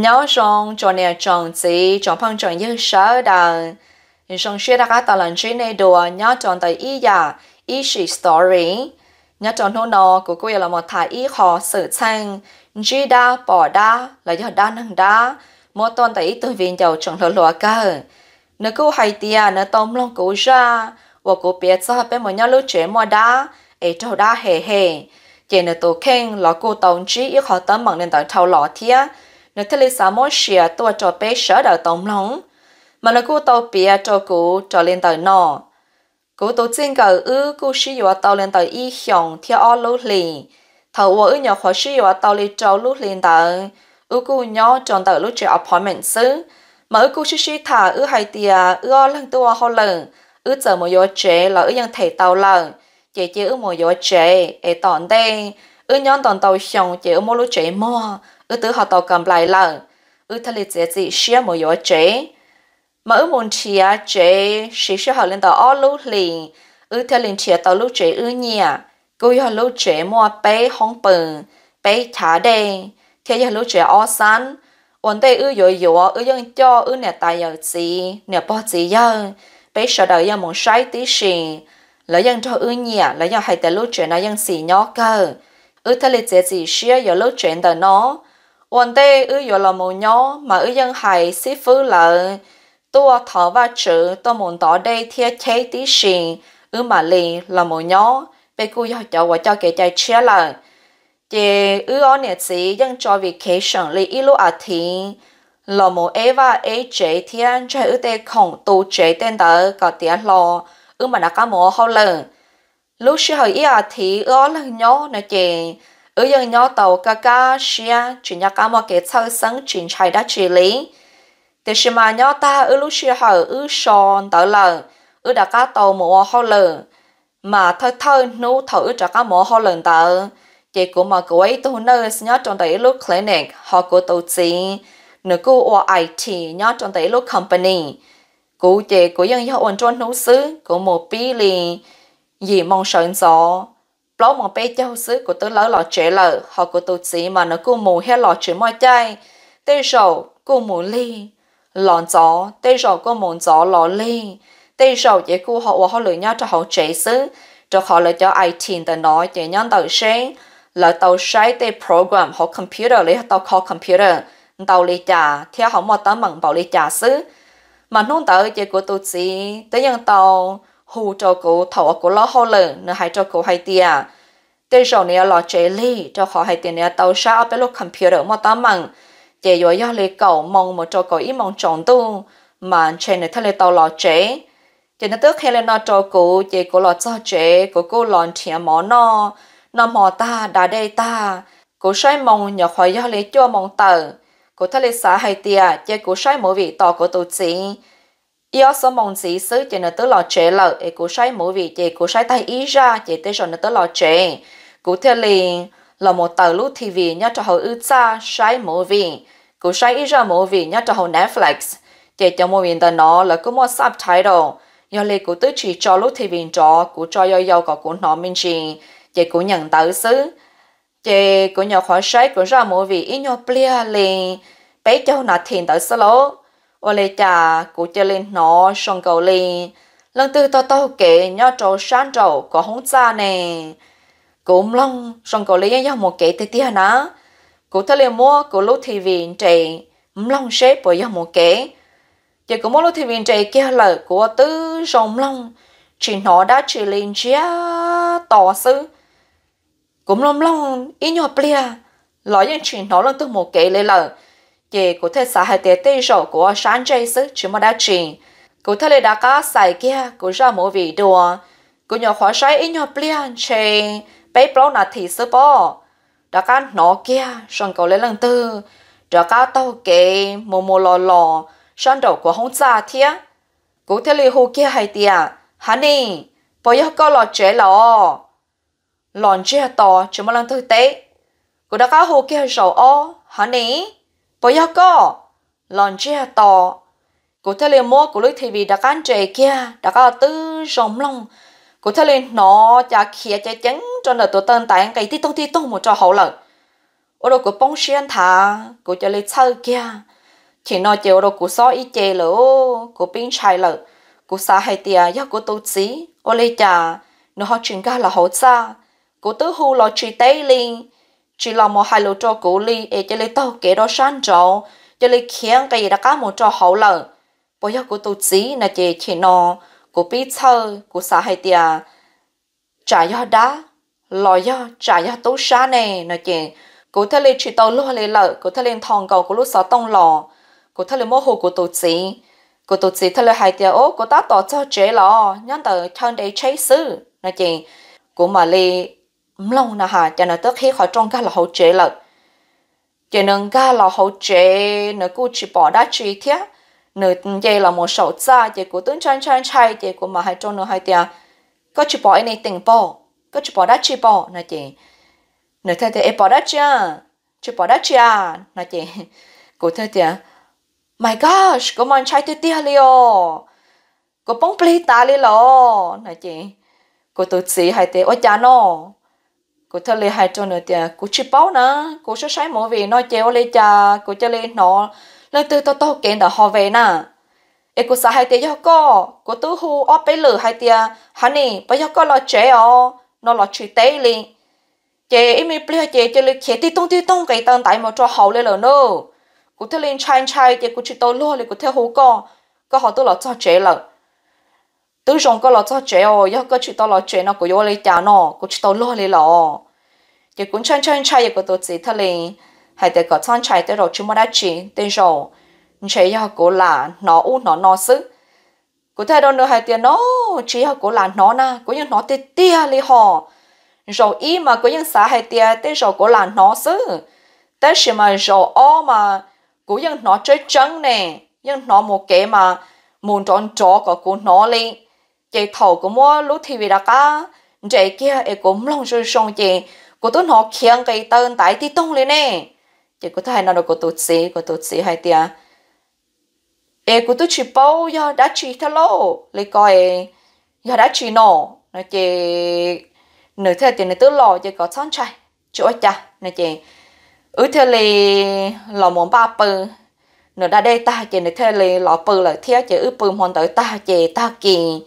nhớ rằng cho nên chọn gì chọn phong chọn như sợ đàn nhưng song xuyên đã các tài lần trên này đùa nhớ chọn tới ý giả ý sự story nhớ chọn hôm nọ của cô là một thái ý họ sự sang chỉ đa bỏ đa là do đa năng đa một tuần tới tôi viên giàu chọn lựa lựa cơ nếu cô hay tiền nếu tôm lòng cô ra và cô biết sao bên một nhau lúc chuyện mua đá ấy đâu đa hề hề chỉ nếu tôi khen là cô tổng chỉ ý họ tấm bằng nên tới thâu lọ thiệt nó thế lý xã mỗi xìa tôi cho bé sở đầu tổng lòng mà nó cú tàu bia cho cú cho lên tàu nọ cú tổ chức cầu ư cú sử dụng tàu lên tàu y hiong theo ở lũ lì thầu vợ ư nhỏ sử dụng tàu lên cho lũ lên tàu ư cú nhớ chọn tàu lũ chơi apartment xứ mà ư cú sử dụng thả ư hai tia ư ở lần tua hậu lần ư giờ một giờ chế là thấy tàu lần chỉ chế ư một giờ chế ở tòn đây ư nhóm tòn tàu hiong chế ư một lũ chế mua ư tứ họ tàu cầm lại lần ư thật lịch dễ gì xia một yếu chế mà ư muốn chia chế xí xia họ lên tàu ó lú liền ư thật liền chia tàu lú chế ư nhia cô họ lú chế mua bé hong bừng bé thả đê thế họ lú chế ó sắn ổn đây ư yếu yếu ư yên cho ư nè tài yếu gì nè bỏ gì yên bé sợ đời yên muốn sai tí xin lấy yên cho ư nhia lấy yên hay tàu lú chế nó yên xì nhỏ cơ ư thật lịch dễ gì xia yếu lú chế tàu nó วันเตอืออยู่ละมูเนาะมาอือยังหายซิฟื้นเลยตัวถอว่าจือตัวมุนต่อได้เทียเชติชิงอือมาลีละมูเนาะไปกูอยากจะว่าเจ้าเกใจเชื่อเลยเจอืออ่อนเนี่ยสิยังจอวิเคชันลีอีลูอาทิงละมูเอว่าเอเจเทียนจะอือเตของตูเจเต้นเตอก็เตียรออือมานักกะหมอเขาเลยลูกเชื่อเฮียทีอืออ่อนเลยเนาะนะเจ ở dân nhau tàu cả cả xia chỉ nhà cả một cái sâu sân chuyển chạy đã chỉ lý thế xem mà nhà ta ở lúc xia hở ở sòn tàu lờ ở đã cả tàu mùa hậu lờ mà thôi thôi nú thử cho cả mùa hậu lần tàu chỉ của mà cô ấy tôi nơi nhà trong đấy lúc clinic họ của tôi chỉ nữa cô ở IT nhà trong đấy lúc company cô chỉ của những nhà ổn trôn nú xứ của một bí lì gì mong sợ gió lỡ mà bé cháu xứ của tôi lỡ lọ trẻ lỡ họ của tôi chỉ mà nó cô mù hết lọ trẻ mọi chai tê sầu cô mù ly lọn gió tê sầu cô mù gió lọ ly tê sầu chỉ cô họ và họ lựa nhau cho họ trẻ xứ cho họ lựa cho ai tiền tờ nói chỉ nhau tự sáng lỡ tàu sai tê program họ computer lấy tàu call computer tàu lý trả theo họ mà tấm bằng bảo lý trả xứ mà nông tự chỉ của tôi chỉ tới nhân tàu hù cho cô thầu cô lo hô lên, nữa hay cho cô hay tia tê rồi nè lo chế li cho họ hay tiền nè tàu sao bé lúc computer mà tao mặn chế rồi do lấy cậu mong một cho cô ý mong chọn tu mà trên này thay lấy tàu lo chế chế nó tức hay lên nó cho cô chế cô lo cho chế cô cô lo thiện mỏ nó nó mỏ ta đã đây ta cô say mong nhỏ khỏi do lấy cho mong tờ cô thay lấy xã hay tia chế cô sai mỗi vị tàu của tổ chỉ Yêu số mong gì xứ chỉ nó tới lò trẻ lợ, ấy cú say mỗi vị chỉ cú say tay ý ra chỉ tới rồi nó tới lò trẻ. Cú theo liền là một tờ lút TV nhớ cho họ ư xa say mỗi vị, cú say ý ra mỗi vị nhớ cho họ Netflix. Chỉ cho mỗi vị tờ nó là cú một subtitle, nhờ lì cú tới chỉ cho lút TV cho cú cho yêu yêu có cú nó mình chỉ, chỉ cú nhận tờ xứ Chỉ cú nhờ khóa say cú ra mỗi vị ý nhớ plia liền, bé cho nó thiền tờ số lỗ ô lê cha cụ chơi lên nó xong cầu lên lần tư to to kể nhau trâu sáng trâu có hóng xa nè cũng long xong cầu lấy nhau một kể tê tia ná cụ thơ liền mua cụ lúc thì vì trẻ long xếp bởi nhau một kể chỉ cũng mua lúc thì vì trẻ kia là của tứ rồng long chỉ nó đã chỉ lên chia tỏ sư cũng long long ý nhau plea lối những chỉ nó lần tư một kể lấy lời ye có thể xả hai tế tê rổ của sáng dây sức chứ mà đã trình. Cô thể đá có xài kia, cô ra mỗi vị đùa. Cô nhỏ khóa xoay ý nhỏ blian chê, bấy bó nà thị sư bó. Đã có nó kia, xong cậu lấy lần tư. đá có tàu kê, mù mù lò lò, xong đầu của hông xa thía. Cô thể lì hù kia hai tìa, hả nì, bó yếu có lò chế lò. Lòn chia tò, chứ mà lần tư tế. Cô đá có hù kia rổ ô, hả nì bỏ yêu có lon chia to cụ thể liền mua của lưới thì đã cán trẻ kia đã có tư rồng long cụ thể liền nó chả kia chả chấn cho nên tụi tên tại cái tí tông tí tông một trò hậu lợi ô đồ của bông xuyên thả cụ cho lấy sơ kia chỉ nói chiều đồ của so y chê lỗ của pin chai lợi của xa hay tia do của tổ sĩ ô lê chả nó họ chuyển ra là hậu xa của tứ hù lò trì tây liền chỉ là một hai lô cho cổ li e chỉ lấy tàu kế đó san cho chỉ lấy khiến cái gì đã cá một cho hậu lợ bây giờ cô tu chí là chỉ chỉ nó cô biết thơ cô xã hay tiệt trả do đá lo do trả do tố xa nè là chỉ cô thay lên chỉ tàu luôn lên lợ cô thay lên thòng cầu cô lúc sáu tông lò cô thay lên mô hồ cô tu chí cô tu chí thay lên hai tiệt ô cô ta tỏ cho chế lò nhân tờ thân để chế sư là chỉ cô mà lên lâu nà hà cho nên tới khi họ trong cái là hậu chế lợt cho nên cái là hậu chế nữa cô chỉ bỏ đã chỉ thế nữa vậy là một sầu xa vậy của tướng chan chan chay vậy của mà hai trong nữa hai tia có chỉ bỏ này tình bỏ có chỉ bỏ đã à, chỉ bỏ nè chị nữa bỏ đã chưa chỉ bỏ đã chưa nè chị của thế thì my gosh của mình chay từ tia liò của bóng pli ta li lo nè chị của tụi chị hai tia ôi cha nó cô thơ lê hai trâu nữa thì cô chỉ bao nữa cô sẽ sai mỗi về nó chéo lê cha cô chơi lê nó lên từ to to kiện đã họ về nè em cô sợ hai tia cho cô cô tu hu ở bể lửa hai tia hả nè bây giờ cô lo chế ó nó lo truy tế liền chị em mình bây chị chơi lê khía tí tông tí tông cái tên tại một chỗ hậu lê lửa nữa cô thơ lên chai chai chị cô chỉ to luôn lê cô thơ hu cô cô họ tôi lo cho chế lợn tôi rong có lo cho trẻ ô yo có chữ to lo trẻ nó có yo lấy chả nó có chữ to lo lấy lo cái cũng chân chân chạy cái tôi chỉ thật liền hay để cái chân chạy để rồi chưa mua đã chỉ để rồi trẻ yo cái là nó u nó nó sức cụ thay đâu nữa hay tiền nó chỉ yo có là nó na có những nó tê tia lấy họ rồi y mà có những xã hay tia để rồi có là nó sức tới thì mà rồi ô mà có những nó chơi chân nè nhưng nó một cái mà muốn tròn trò cái cô nó lên chị thầu của mua lúc thì vì đã cá chị kia ấy cũng lòng sôi sùng chị của tôi nó khiến cái tên tại tí tông lên nè chị của tôi hay nói của tôi xí, của tôi xí hay tia ấy của tôi chỉ bao giờ đã chỉ thế lâu lấy coi giờ đã chỉ nọ nói chị nửa thế thì nửa tứ lo, chị có sẵn trai chỗ cha nè chị ứ ừ, thế lì lò muốn ba bự, nửa đã đây ta chị nửa thế lì lò bự là thiếu, chị ứ bự hoàn tới ta chị ta kỳ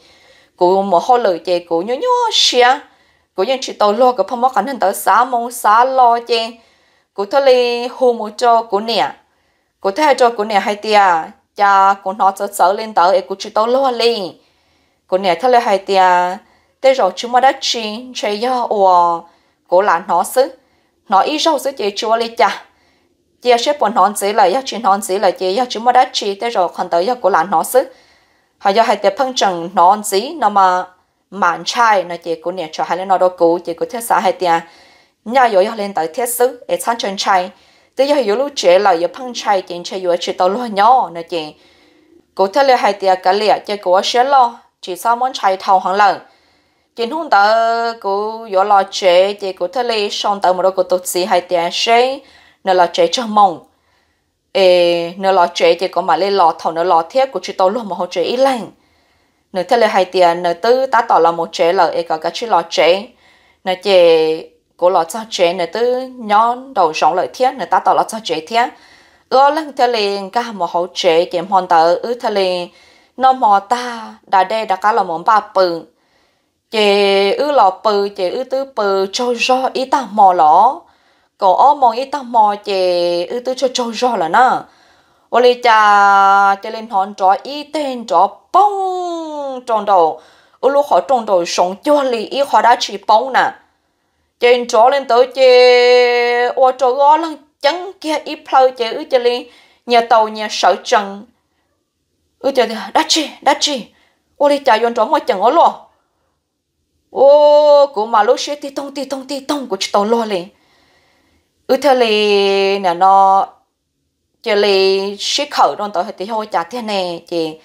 cụ mà họ lười chè cụ nhớ nhớ xia cụ dân chỉ tàu lo cái phong mắc cảnh tới xã mông xã lo chè cụ thôi li hồ một cho cụ nè cụ thấy cho cụ nè hay tia cha cụ nó sợ sợ lên tới cụ chỉ tàu lo li cụ nè thôi li hay tia thế rồi chúng mà đã chi chơi yo ủa cụ là nó xứ nó ít rau xứ chè chua li cha chia xếp bọn nó xí là ya chuyện nó xí là chè ya chúng mà đã chi thế rồi còn tới ya cụ là nó xứ họ giờ hay tiệp phân trần non ăn gì nó mà mạn trai nó chỉ của nhà cho hai lên nó đồ cũ chỉ của thiết xã hai tiệp nhà rồi lên tới thiết sứ để sang chân trai tới giờ yếu lúc trẻ là yếu phân trai tiền chơi yếu chỉ tao luôn nhỏ nó chỉ cụ thể là hai tiệp cái liệt chỉ của sẽ lo chỉ sao món trai thầu hàng lần chỉ hôm đó cụ yếu lo trẻ chỉ cụ thể là xong tớ một đồ cụ tục gì hai tiệp sẽ nó là trẻ cho mong ê nó lo chế thì có mà lên lo thầu nó lo thiết của chị tôi luôn mà họ chế ít lành nó thế là hai tiền nó tư ta tỏ là một chế là ê có cái chị lo chế nó chế của lo cho chế nó tư nhón đầu sống lợi thiết nó ta tỏ lo cho chế thiết ơ lần thế là cả một họ chế thì hoàn tờ ư thế là nó mò ta đã đây đã cả là một ba bự chế ư lọ bự chế ư tư bự cho do ít ta mò lỏ cổ ô mong ít tao mò chè ư tư cho trâu rò là nè ô lì cha cho lên hòn trò y tên trò bông trong đầu ư lúc họ trong đầu sống cho lì y họ đã chỉ bông nè trên trò lên tới chè ô trò gó lăng chắn kia y plau chè ư cho lên nhà tàu nhà sở trần ư cho đã chi đã chi ô lì cha yon trò mọi chẳng ô lo ô cụ mà lúc xe tí tông tí tông tí tông của chị tàu lo lên. Italy nè nó chỉ li xuất khẩu đoàn tới hay thì hôi chả thế này chị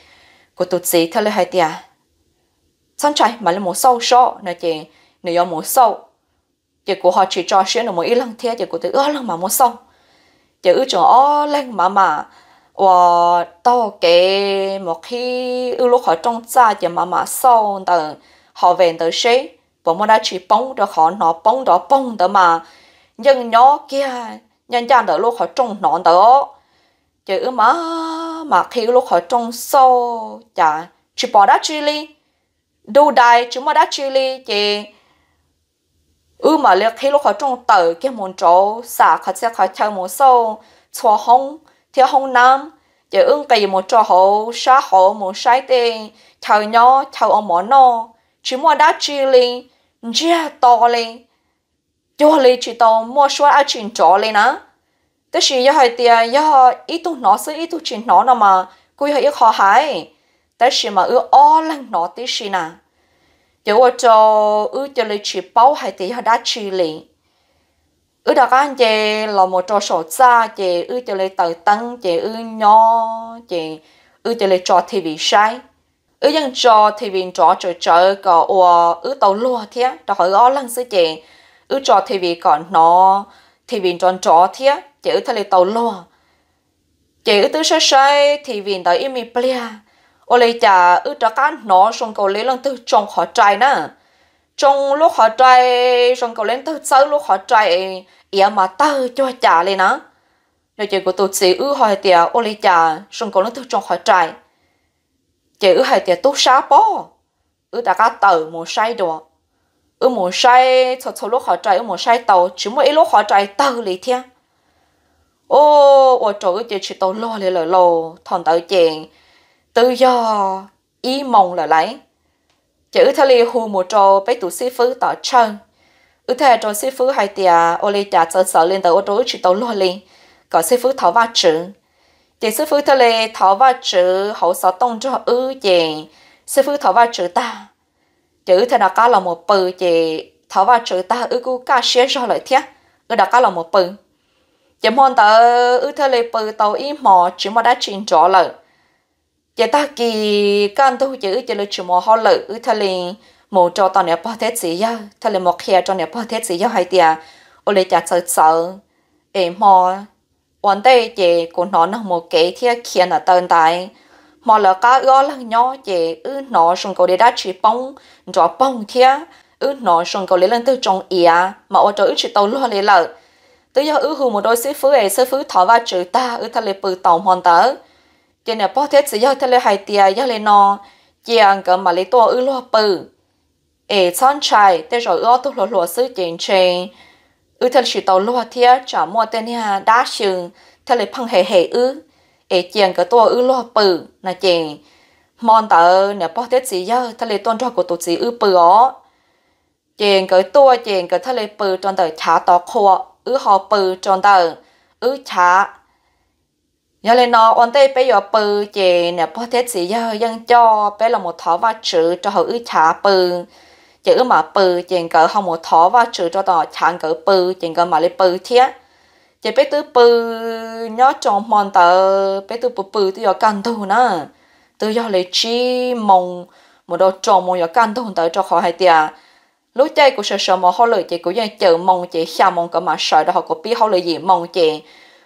của tụt sĩ theo lời hay thì sẵn chạy mà là một sâu số nè chị nếu có một sâu chị của họ chỉ cho xuyên ở một ít lần thế chị của tôi ước lần mà một sâu chị ước chỗ ó lên mà mà và tao kể một khi ước lúc họ trong xa chị mà mà sâu từ họ về tới sĩ bọn mình đã chỉ bông đó họ nó bông đó bông đó mà nhưng nó kia nhân chàng đỡ lúc họ trông nọn đỡ chứ mà mà khi lúc họ trông sâu chả chỉ bỏ đá đã li đu đài chúng mà đã li chị ư mà liệt khi lúc họ trông tờ cái môn chỗ xả khát sẽ khát chơi môn sâu chua hông thiếu hông nam chị ưng kỳ một chỗ hộ xa hộ một sai tiền chờ nhỏ chờ ông mỏ nó chỉ mà đã li chia to lên chú họ lì chỉ tàu mua số áo chuyện trò lên á tức là giờ hai tiền giờ họ ít tuổi nó sẽ ít tuổi chuyện nó nào mà cô giờ ít khó hại, tức là mà ư o lăng nó tí gì nè giờ ở cho ư cho lì chỉ bao hai tiền họ đã chỉ lì ư đó anh chị là một trò sổ xa chị ư cho lì tờ tăng chị ư nhỏ, chị ư cho lì trò thì bị sai ư dân trò thì bị trò trời trời có ủa ư tàu lúa thế đó họ o lăng sẽ chị ư cho thì vì còn nó thì vì tròn chó thía chữ thay lấy tàu lo chữ ư tứ sơ sơ thì vì đó im mi plea ô lê chả ư cho cá nó xong cầu lấy lần tư trong họ trai nè trong lúc họ trai xong cầu lên tư sớ lúc họ trai ỉa mà tơ cho chả lên nó rồi chị của tôi chỉ ư hỏi tiệt ô lê chả xong cầu lên tư trong họ trai chữ hỏi tiệt tốt sao bỏ ư ta cá tờ một sai đồ ở một sai cho cho lúc họ chạy ở một sai tàu chỉ mỗi ít lúc họ chạy tàu lì thiên ô ô trời ơi chỉ tàu lo lì lờ lò thằng tàu chèn tự do ý mong là lấy chữ thà lì hù một trò bé tụ sư phụ tỏ chân ư thế trò sư phụ hai tia, ô lì trả sợ sợ lên tàu ô trời chỉ tàu lo lì có sư phụ thảo va chữ chỉ sư phụ thà lì thảo va chữ hậu sợ tông cho ư chèn sư phụ thảo va chữ ta chữ thì nó có là một bự chị thảo vào chữ ta ư cũng có xe cho lại thiết ư đó có là một bự chỉ muốn ta ư thế lấy bự tàu ý mò chỉ mà đã chuyển rõ lại. chỉ ta kỳ căn tu chữ chỉ lấy chỉ mò họ lời ư thế lấy một cho tao nè bao thế gì ya thế lấy một kia cho nè bao thế gì ya hay tiệt ư lấy chả sợ sợ em mò vấn đề chỉ của nó là một cái thiết khiến là tồn tại mà là cá gõ là nhỏ chị ư nó sùng cậu để đã chỉ bông cho bông thia ư nó sùng cậu để lên từ trong ỉa mà ở chỗ ư chỉ tàu luôn lấy lợ tới giờ ư hù một đôi sư phứ ấy sư phứ thọ và chữ ta ư thay lấy bự tàu hoàn tớ chị nè bỏ thế chỉ giờ thay lấy hai tia giờ lấy nó chị ăn cỡ mà lấy tua ư lo bự ấy son trai tới rồi ư tôi lo lo sư chuyện chuyện ư thay chỉ tàu luôn thia chả mua tên nha đá sừng thay lấy phăng hề hề ư ế chiang cái tua ư lo bự nà chè mòn tờ nè bỏ tết gì giờ thà lệ tôn cho của tổ gì ư bự ó chèn cái tua chèn cái thà lệ bự tròn tờ chả tỏ khô ư họ bự tròn tờ ư chả giờ lên nó ổn tê bây giờ bự chè nè bỏ tết gì giờ vẫn cho bây là một thỏ và chữ cho họ ư chả bự chữ mà bự chèn cái họ một thỏ và chữ cho tờ chả cái bự chèn cái mà lệ bự thiệt chế bé từ bự nhớ chọn mòn tờ bé từ bự bự tự do căn tu nè tự do lấy chi mong một đồ chọn mong do căn tu tờ cho họ hay tia lúc chơi của sợ sợ mà họ lời chị của dân chờ mong chị xa mong cả mà sợ đó họ có biết họ lời gì mong chị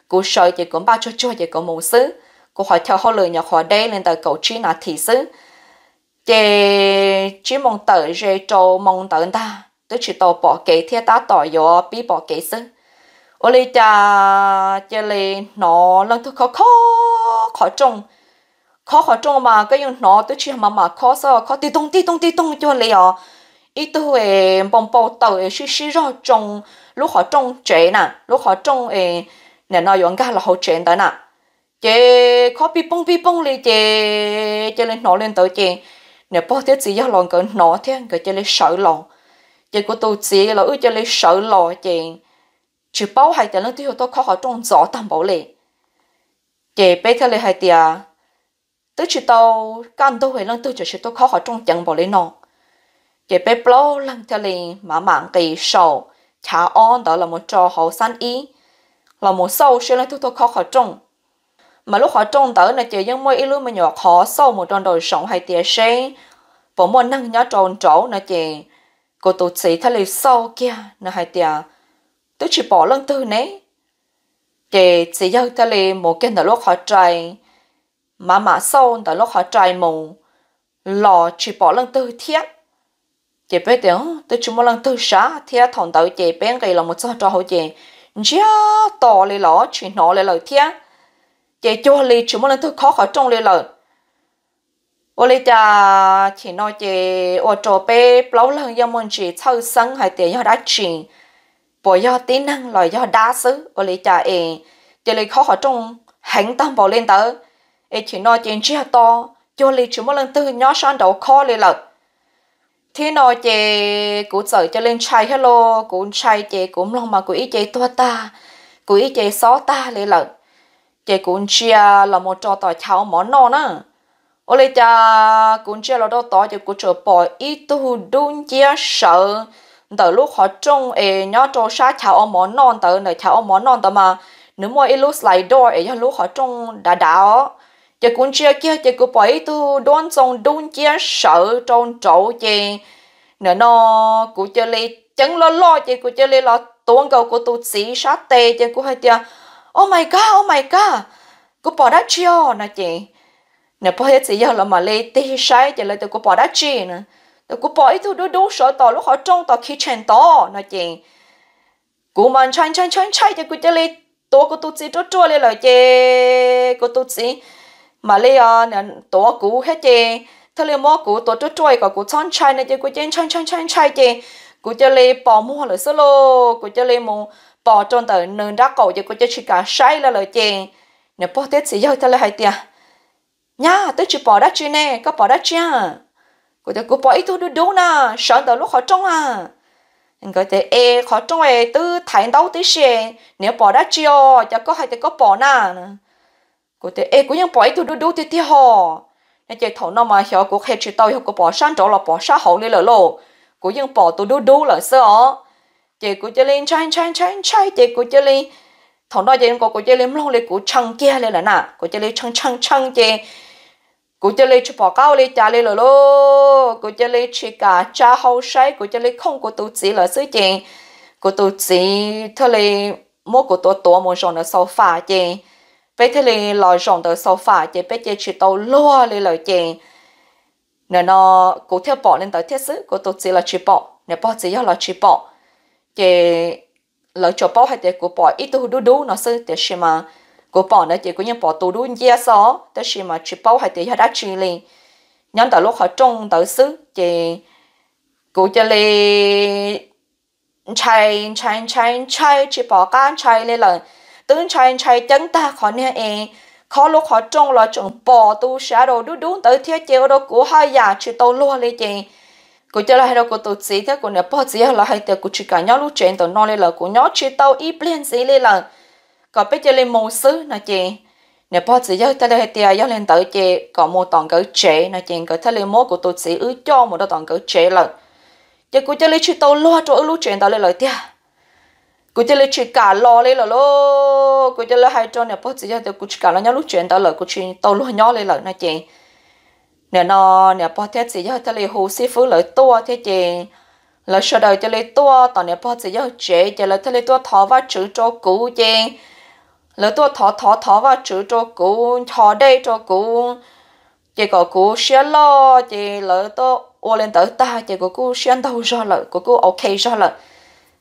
của sợ chị cũng bao cho cho chị có muốn xứ của họ theo họ lời nhà họ đây lên tới cầu chi là thị xứ chị chỉ mong tờ rồi cho mong tờ ta tôi chỉ tàu bỏ kế thiết ta tỏ yo bị bỏ kế xứ ô lì cha chè lì nó lần khó khó khó trông khó khó trông mà cái dùng nó tôi chỉ mà mà khó sợ khó tí tung tí tung tí tung cho lì à ít tôi bông bông tàu xí xí rồi trông lúc họ trông trẻ nè lúc họ trông ấy nè nó dùng cái là họ trẻ nè chè khó bị bông bị bông lì chè chè lên nó lên tới chè nè bao thế gì giờ lòng cái nó thế cái chè lên sợ lòng chè của tôi chỉ là ước chè sợ lòng chè chỉ bao hai tiền lúc tiêu tôi khó họ trong gió tầm bảo lệ chỉ bây giờ là hai tiền tức chỉ tao căn tôi hồi lần tôi chỉ tôi khó họ trong chẳng bảo lệ nó chỉ bây bao lần theo liền mà mạng kỳ sầu trả on đó là một trò hậu san ý là một sâu sẽ là khó họ trong mà lúc họ trong tới là chỉ dân mới ít lúc nhỏ khó sâu một tròn đời sống hay tiền xe bỏ một năng nhá tròn trổ là chỉ cô tụt sĩ thay lịch sâu kia là hai tiền tôi chỉ bỏ lưng tư nế. Chị chỉ dâu ta lì một cái nở lúc hỏi trời, mà mà sâu nở lúc hỏi trời mù, lò chỉ bỏ lưng tư thiết. Chị biết tiểu, tôi chỉ muốn lưng tư xá, thiết thòng tới chị bên gầy là một sao trò hỏi chị, giá tỏ lì lỏ chỉ nọ lì lời thiết. Chị cho lì chỉ muốn lưng tư khó khỏi trong lì lời. ô lì cha chỉ nói chị ô trò bê, lâu lần giờ mình chỉ sâu sân hay tiền giờ đã chuyện bỏ do tí năng là do đa xứ ở lý trả ê chỉ lý khó họ trong hành tâm bỏ lên tới ê chỉ nói chuyện chia to cho lý chúng một lần tư nhỏ sang đầu khó lý lật thế nói chị cũng sợ cho lên trai hello cũng trai chị cũng lòng mà cũng ý chị tua ta cũng ý chị xó ta lý lật chị cũng chia là một trò tỏ cháu mỏ non á ô lý cha cũng chia là đô tỏ chị cũng chờ bỏ ý tu đun chia sợ tờ lúc họ trông ê nhớ cho sa chào ông món non tờ này chào ông món non tờ mà nếu mà ít lúc lại đôi ấy lúc họ trông đã đã chỉ cũng chưa kia chỉ cũng bởi tu đoan xong đun chia sợ trong chỗ chị nữa nó cũng chơi lấy chẳng lo lo chị cũng chơi lấy lo tuôn cầu của tu sĩ sát tê chị cũng hay tia oh my god oh my god cũng bỏ đã chia nè chị nè bỏ hết gì giờ là mà lấy tê sai chị lấy tôi cũng bỏ đã chia nè tôi cũng bỏ thu đu đu sợ tỏ lúc họ trông tỏ khi chèn tỏ nói chuyện cô mà chăn chăn chăn chay thì cô chơi lấy tổ cô tu sĩ chỗ chỗ li lời chê cú tu sĩ mà lấy à ờ, nè tổ cú hết chê thế lấy mò cú tổ chỗ chỗ có cú chăn chay này chê cô chén chăn chăn chăn chay chê cú chơi li bỏ mua lời sơ lô cú chơi li mua bỏ trong tờ nền đá cổ chê cô chơi chỉ cả say là lời chê nè bỏ tết sĩ giao thế li hay tiệt nhá tôi chỉ bỏ đá chi nè có bỏ đá chi à? cô ta cô bỏ ít thôi đúng nè sợ tao lúc họ trông à có thể e khó trong e tư thành đâu tới xe nếu bỏ đã chiều cho có hay thì có bỏ na, cô thể e cũng cũng ยัง bỏ ít tu đu đu tí tí hò nên chạy thổ nó mà hiểu cũng hết chỉ tao hiểu cũng bỏ sang chỗ là bỏ sang hậu lên lỡ lộ bỏ tu đu đu là sợ chị cũng chơi lên chơi chơi chơi chơi, chị cũng chơi lên thổ nó chị cũng cũng chơi lên lâu lên cũng chăng kia lên là na, cũng chơi lên chăng chăng chăng chơi cô cô cô không chơi chơi chỉ กูจะเลยชุบเก้าเลยจ่าเลยเลยกูจะเลยชิกาจ้าเขาใช้กูจะเลยคงกูตัวจีเลยซื้อจริงกูตัวจีเธอเลย mua của tôi tôi muốn chọn được sâu phà chứ vậy thì liền lo chọn được sâu phà chứ bây giờ chỉ tàu lúa lên lời chứ nên nó cụ theo bỏ lên tới thiết sự của tôi chỉ là chỉ bỏ nếu bỏ chỉ là chỉ bỏ chứ lỡ cho bỏ hay thì cô bỏ ít tu đu đu nó sư thì xem mà cô bỏ nó chỉ có những bỏ tù đuôi dê xó thế chỉ mà chỉ bao hai tỷ hai đã chỉ liền nhân tại lúc họ trông tử xứ chị cô cho lì chay chay chay chay chỉ bỏ gan chay lên lần tướng chay chay chân ta khó nè em khó lúc họ trông là chuẩn bỏ tù xã đồ đu đu tới thiết chế đồ của hai nhà chỉ tàu luôn lên chị cô cho là hai đồ cô tụt xí thế cô nè bỏ gì là hai tiệc cô chỉ cả nhau lúc chuyện tàu non lên là cô nhau chỉ tàu ít lên gì lên lần có biết chơi lên mô sứ nó chị nếu bao giờ giờ ta đây tia giờ lên tới chị có một toàn cỡ chế nó chị cỡ thay lên mô của tôi sĩ ứ cho một đôi toàn cỡ chế lợn giờ cô chơi lên chuyện tàu lo cho lúc chuyện tàu lên lời tia cô chơi lên chuyện cả lo lên lời lo cô chơi lên hai cho nếu bao giờ giờ tôi cả lo nhau lúc chuyện tàu lời cô chuyện tàu lo nhau lên lời nó chị nếu nó nếu bao giờ giờ ta lên hồ sĩ phú lời to thế chị lời sau đời cho lên tua tao nếu bao giờ giờ chế cho lấy cho lên tua thọ và chữ cho cũ chị lỡ tôi thọ thọ thọ vào chữ cho cụ thọ đây cho cụ chỉ có cụ xé lo chỉ lỡ tôi ô lên tới ta chỉ có cụ xé đầu ra lỡ có cụ ok ra lỡ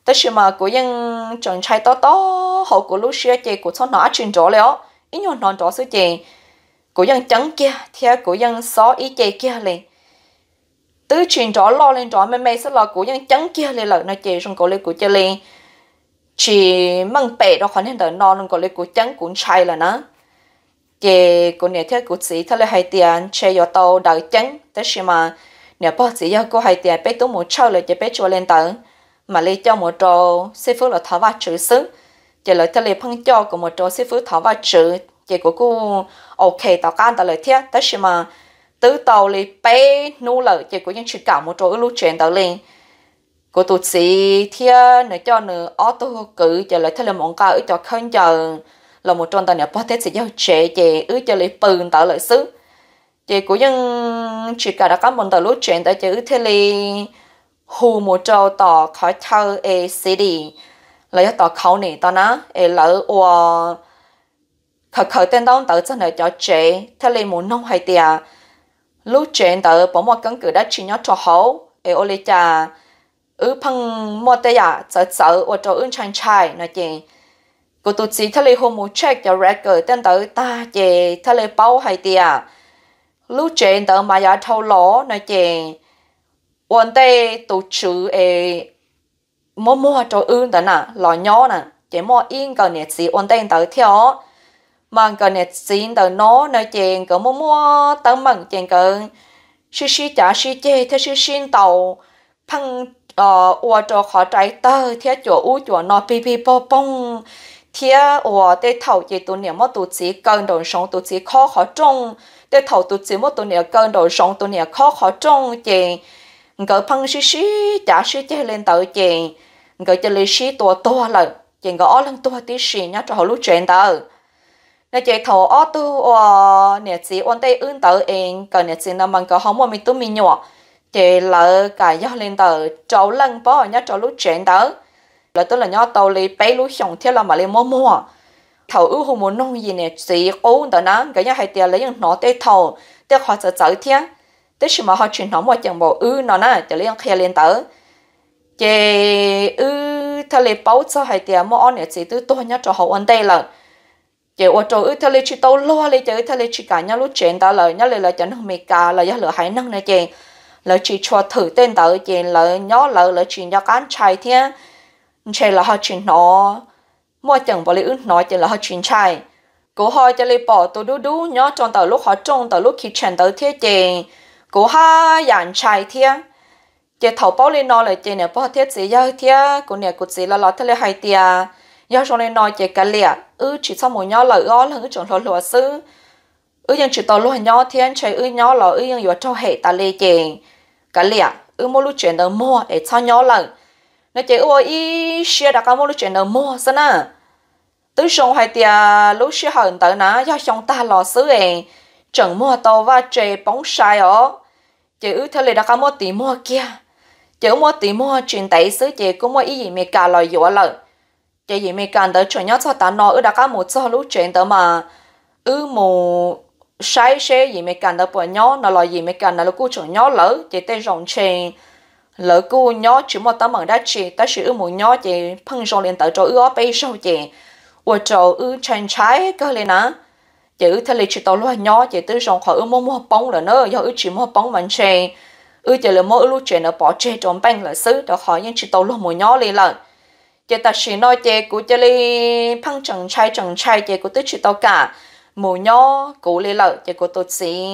tất nhiên mà cụ ยัง chẳng chạy to to hậu cụ lúc xé chỉ cụ cho nó chuyện rõ lẽ ít nhiều nó rõ sự chỉ cụ ยัง chẳng kia thì theo cụ ยัง xó ý chỉ kia liền tứ chuyện rõ lo lên rõ mê mê sẽ là cụ ยัง chẳng kia liền lỡ nó chỉ xong cổ liền cụ chơi liền chỉ măng bẹ đó khoan hiện tại non còn lấy cú trắng cú chay là nó chị của nè thiết của sĩ thay lấy hai tiền chơi vào tàu đợi trắng thế xí mà nè bỏ sĩ giao cô hai tiền bé tú một trâu là chỉ bé cho lên tận mà lấy cho một trâu sư phụ là thảo va chữ xứ chỉ lấy thay lấy phong cho của một trâu sư phụ thảo va chữ chỉ của cô ok tàu can tàu lấy thiết thế xí mà tứ tàu lấy bé nu lợi chỉ của những chuyện cả một trâu lúc chuyện tàu lên cô tổ sĩ thia nữa cho nữa ô tô cử chờ lại thay là món cá ở cho không chờ là một trong tàu nhà bắt thế sẽ giao trẻ trẻ ở cho lấy bừng tạo lợi xứ chị của dân chỉ cả đã có một tàu lúc chuyện tại chữ ứ thế li hù một trò tỏ khỏi thơ e city là do tàu khẩu này tao nó e lỡ ua khởi khởi tên đón tàu chân là cho trẻ thế li muốn nông hay tiệt lúc chuyện tàu bỏ một căn cửa đã chỉ nhớ cho hậu e ô lê cha ừ phăng mua tây à sợ sợ ở chỗ ưng chàng trai nói chuyện cô tụt chỉ thay lấy hôm một check cho record tên tới ta chị thay lấy bao hay tì à lúc chuyện tới mà giờ thâu lỗ nói chuyện quần tây tụt chữ ấy mua mua chỗ ưng tới nè lò nhỏ nè chỉ mua yên còn nhẹ gì quần tây tới theo mà còn nhẹ gì tới nó nói chuyện cứ mua mua tới mừng chuyện cứ xí xí chả xí chê thế xí xin tàu phăng ờ ủa cho khó trái tơ thế chỗ u chỗ nó pi pi po pong thế ủa để thầu chỉ tụ niệm mà tụ chỉ cần đồ sống tụ chỉ khó khó trông để thầu tụ chỉ mà tụ niệm cần đồ sống tụ niệm khó khó trông chị ngỡ phăng xí xí trả xí chơi lên tờ chị ngỡ chơi lấy xí tua tua lợ chị ngỡ ó lần tua tí xí nhá cho họ lúc chuyện tờ nè chị thầu ó tu ủa nè chị ôn tay ưn tờ em cần nè chị nằm bằng cái hóng mà mình tu mình nhọ thì lỡ cả nhớ lên tờ trâu lần bỏ nhớ trâu lúc chuyện tớ lỡ tôi là nhớ tàu lì bé lúc xong thế là mà lên mua mua thầu ưu hồ muốn nông gì nè chỉ cố tớ nó cái nhớ hay tiền lấy nó tê thầu tê họ sợ sợ thế tê chỉ mà họ chuyện nó một chẳng bộ ư nó nè tớ lên khe lên tớ chị ư thà lì bảo cho hay tiền mua ăn nè chỉ tôi tôi nhớ trâu hậu ăn đây là chị ô tô ư thà lì chỉ tàu lo lì chơi ư thà lì chỉ cả nhớ lúc chuyện tớ là nhớ lì là chẳng mì cả là nhớ lửa hay năng này chị lỡ chỉ cho thử tên tớ chỉ lỡ nhỏ lỡ lỡ chỉ nhỏ cán chai thế chai là họ chỉ nó mỗi chừng bỏ lấy ướt nó chỉ là họ chỉ chai cố họ cho lấy bỏ tôi đu đu nhỏ trong tờ lúc họ trong tờ lúc khi chuyển tớ thế chỉ cố ha dàn chai thế chỉ thầu bao lên nó lại chỉ nè bảo thiết gì giờ thế cố nè cố gì là lỡ thế là hay tia à. nhớ trong lên nó chỉ cái liệt ư chỉ sau mỗi nhỏ lỡ ó là ư chọn lỡ lỡ xứ ư nhưng chỉ tờ lúc nhỏ thế chai ư nhỏ lỡ ư nhưng vừa cho hệ ta lê chèn cái lẹ ư mua lúc chuyển đầu mua để cho nhỏ lần nó chỉ ôi ý xe đã có mua lúc chuyển đầu mua sao nè tứ xong hai tia lúc xe hận tới nó do chúng ta lò xứ ấy chẳng mua tàu và chè bóng sai ó chỉ ư theo lời đã có mua tí mua kia chỉ mua tí mua chuyển tay xứ chỉ cũng mua ý gì mẹ cả lòi dọa lợn chỉ gì mẹ cả tới chuyển nhau cho ta nó ư đã có một số lúc chuyển tới mà ư mua sai xe gì mấy cần đâu bỏ nhỏ nó là gì mấy cần nó là cô chỗ nhỏ lỡ chị tay rộng chèn lỡ cô nhỏ chỉ một tấm bằng đá chỉ ta chỉ một nhỏ chị phân rộng liền tới chỗ ư ở bây sau chị ở chỗ ư chèn trái cơ liền á chỉ ư thay chỉ tàu luôn nhỏ chị tới rộng khỏi ư mua mua bóng là nữa do ư chỉ mua bóng mình chèn ư chị là mua ư lúc chèn nó bỏ chè trong băng là xứ đó khỏi nhưng chỉ tàu luôn một nhỏ liền lận chị ta chỉ nói chị của chị li phân chẳng trái chẳng trái chỉ của tới chỉ tao cả mù nhó cú lì lợ chỉ của tôi xí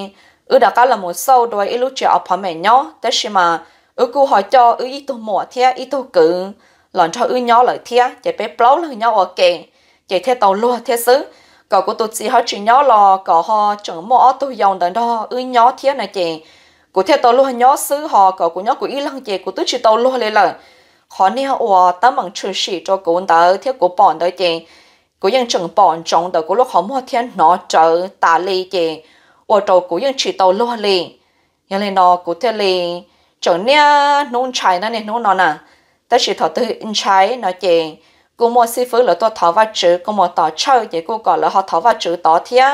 ư đã cá là một sâu đôi ít lúc chợ phá mẹ nhó thế xí mà ư cú hỏi cho ư ít tôi mùa thế ít tôi cự lần cho ư nhó lời thế chỉ bé bấu lời nhó ở kề chỉ thế tàu lúa thế xứ cả của tôi xí họ chỉ nhó lò cả họ chẳng mỏ tôi dòng đến đó ư nhó thế này chị cụ thế tàu lúa nhó xứ họ cả của nhó của ít lăng chị của tôi chỉ tàu lúa lì lợ khó nè ủa tấm bằng chữ sĩ cho cụ tớ thế của bọn tới chị cố dân chừng bọn trọng đầu của lúc họ mua thiên nó trở tà lì gì ô tô cố dân chỉ tàu lúa lì nhà lì nó cố thiên lì chẳng nha nông trái nè nông nó nè ta chỉ thọ tư in trái nó gì cô mua xí phứ là tôi thọ vào chữ cô mua tỏ chơi vậy cô gọi là họ thọ vào chữ tỏ thia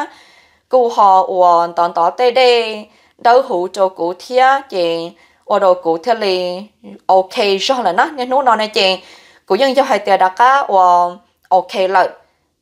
cô họ uổng tỏ tỏ tê đê đâu hủ cho cô thia gì ô đồ cô thia lì ok rồi là nó nên nông nó này gì cô dân cho hai tiền đặt cá uổng ok lợi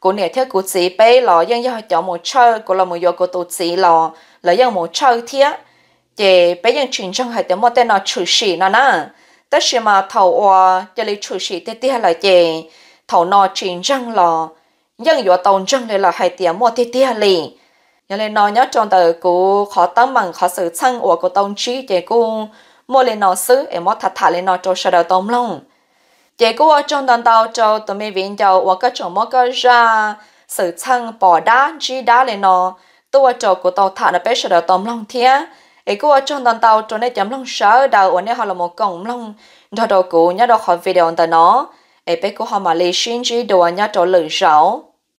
cô nè theo cô chỉ bé lò nhưng do chọn một chơi cô là một do cô tổ chỉ lo, là dân một chơi thế chị bé dân chuyển trong hệ thống một tên nó chủ sĩ nó nè tất nhiên mà thầu oa giờ lấy chủ sĩ tê tê là chị thầu nó chuyện trong lo, nhưng do tàu trong đây là hệ thống một tê tê lì giờ lên nó nhớ trong tờ cô khó tâm bằng khó xử thân của cô tông chỉ chị cô mua lên nó xứ em mất thà thà lên nó cho sao đầu tông lông 结果中等到就都没研究我个种么个啥，是称 bỏ đá chỉ đá lên nó, tôi cho của tôi thả là bé sợ đầu tôm long thiên, ấy của trong tận tàu cho này chấm long sợ đầu ở nơi họ là một cổng long, đó đầu cũ nhớ đầu khỏi video từ nó, ấy bây của họ mà lấy xin chỉ đồ nhớ cho lửng sáu.